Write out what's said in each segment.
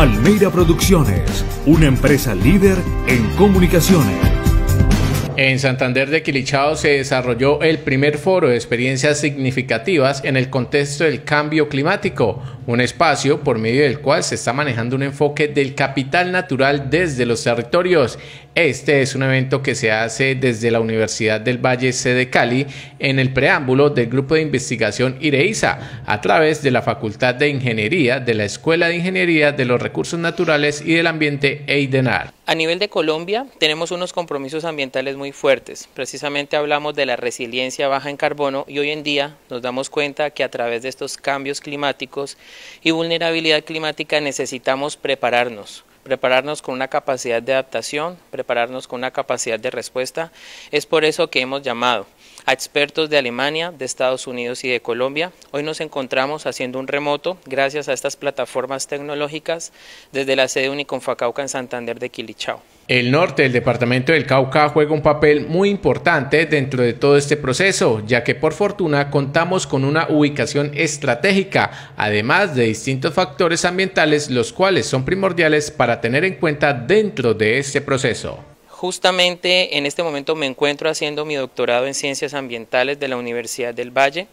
Almeida Producciones, una empresa líder en comunicaciones. En Santander de Quilichao se desarrolló el primer foro de experiencias significativas en el contexto del cambio climático, un espacio por medio del cual se está manejando un enfoque del capital natural desde los territorios. Este es un evento que se hace desde la Universidad del Valle C de Cali en el preámbulo del Grupo de Investigación IREISA a través de la Facultad de Ingeniería de la Escuela de Ingeniería de los Recursos Naturales y del Ambiente EIDENAR. A nivel de Colombia tenemos unos compromisos ambientales muy fuertes. Precisamente hablamos de la resiliencia baja en carbono y hoy en día nos damos cuenta que a través de estos cambios climáticos y vulnerabilidad climática necesitamos prepararnos, prepararnos con una capacidad de adaptación, prepararnos con una capacidad de respuesta. Es por eso que hemos llamado a expertos de Alemania, de Estados Unidos y de Colombia. Hoy nos encontramos haciendo un remoto gracias a estas plataformas tecnológicas desde la sede Uniconfacauca en Santander de Quilichao. El norte del departamento del Cauca juega un papel muy importante dentro de todo este proceso, ya que por fortuna contamos con una ubicación estratégica, además de distintos factores ambientales, los cuales son primordiales para tener en cuenta dentro de este proceso. Justamente en este momento me encuentro haciendo mi doctorado en Ciencias Ambientales de la Universidad del Valle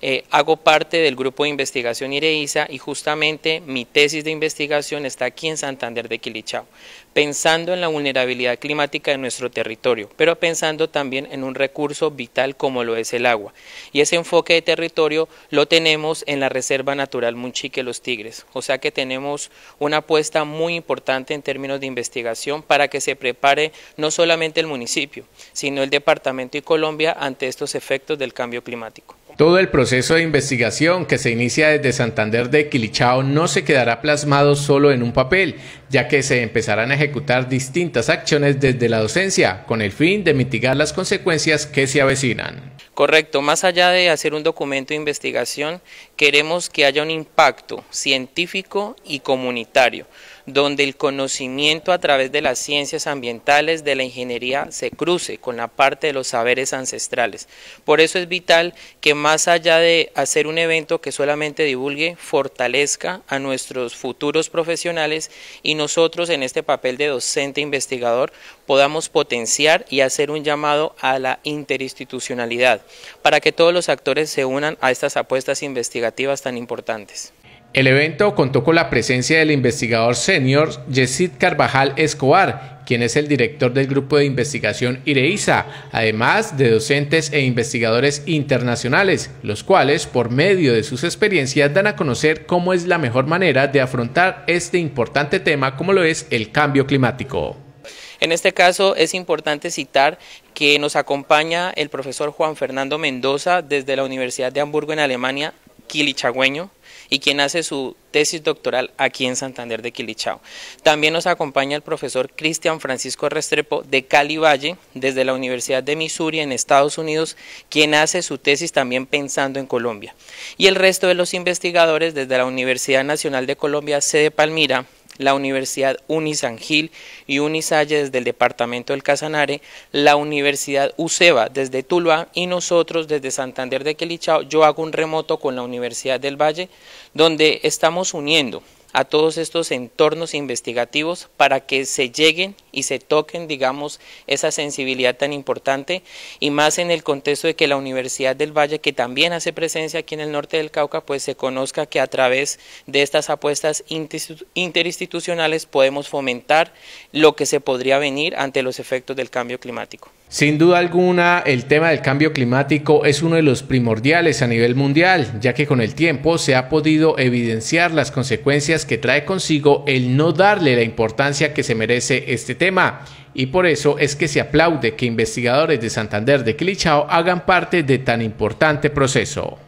eh, hago parte del grupo de investigación IREISA y justamente mi tesis de investigación está aquí en Santander de Quilichao, pensando en la vulnerabilidad climática de nuestro territorio, pero pensando también en un recurso vital como lo es el agua. Y ese enfoque de territorio lo tenemos en la Reserva Natural Munchique Los Tigres, o sea que tenemos una apuesta muy importante en términos de investigación para que se prepare no solamente el municipio, sino el departamento y Colombia ante estos efectos del cambio climático. Todo el proceso de investigación que se inicia desde Santander de Quilichao no se quedará plasmado solo en un papel, ya que se empezarán a ejecutar distintas acciones desde la docencia, con el fin de mitigar las consecuencias que se avecinan. Correcto, más allá de hacer un documento de investigación, queremos que haya un impacto científico y comunitario donde el conocimiento a través de las ciencias ambientales, de la ingeniería, se cruce con la parte de los saberes ancestrales. Por eso es vital que más allá de hacer un evento que solamente divulgue, fortalezca a nuestros futuros profesionales y nosotros en este papel de docente investigador podamos potenciar y hacer un llamado a la interinstitucionalidad para que todos los actores se unan a estas apuestas investigativas tan importantes. El evento contó con la presencia del investigador senior Yesid Carvajal Escobar, quien es el director del grupo de investigación IREISA, además de docentes e investigadores internacionales, los cuales, por medio de sus experiencias, dan a conocer cómo es la mejor manera de afrontar este importante tema como lo es el cambio climático. En este caso es importante citar que nos acompaña el profesor Juan Fernando Mendoza desde la Universidad de Hamburgo en Alemania, quilichagüeño y quien hace su tesis doctoral aquí en Santander de Quilichao. También nos acompaña el profesor Cristian Francisco Restrepo de Cali Valle, desde la Universidad de Missouri en Estados Unidos, quien hace su tesis también pensando en Colombia. Y el resto de los investigadores desde la Universidad Nacional de Colombia, sede Palmira, la Universidad Unisangil y Unisalle desde el departamento del Casanare, la Universidad UCEBA desde Tulba y nosotros desde Santander de Quelichao, Yo hago un remoto con la Universidad del Valle, donde estamos uniendo a todos estos entornos investigativos para que se lleguen y se toquen, digamos, esa sensibilidad tan importante y más en el contexto de que la Universidad del Valle, que también hace presencia aquí en el norte del Cauca, pues se conozca que a través de estas apuestas interinstitucionales podemos fomentar lo que se podría venir ante los efectos del cambio climático. Sin duda alguna, el tema del cambio climático es uno de los primordiales a nivel mundial, ya que con el tiempo se ha podido evidenciar las consecuencias que trae consigo el no darle la importancia que se merece este tema y por eso es que se aplaude que investigadores de Santander de Quilichao hagan parte de tan importante proceso.